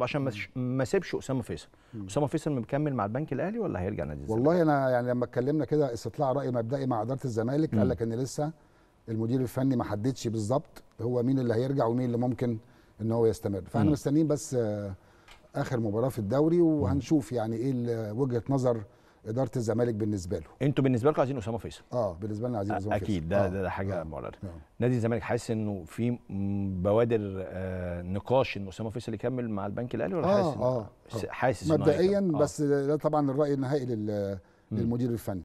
عشان ما سيبش اسامه فيصل اسامه فيصل مكمل مع البنك الاهلي ولا هيرجع نادي الزمالك والله انا يعني لما اتكلمنا كده استطلاع راي مبدئي مع اداره الزمالك قال لك ان لسه المدير الفني ما حددش بالظبط هو مين اللي هيرجع ومين اللي ممكن ان هو يستمر فاحنا مستنيين بس آه، اخر مباراه في الدوري وهنشوف يعني ايه وجهه نظر اداره الزمالك بالنسبه له انتوا بالنسبه لكم عايزين اسامه فيصل اه بالنسبه لنا عايزين اسامه فيصل اكيد ده, آه. ده, ده حاجه آه. معلنه آه. نادي الزمالك حاسس انه في بوادر آه نقاش ان اسامه فيصل يكمل مع البنك الاهلي ولا حاسس آه. آه،, آه. حاسس مبدئيا آه. بس ده طبعا الراي النهائي للمدير الفني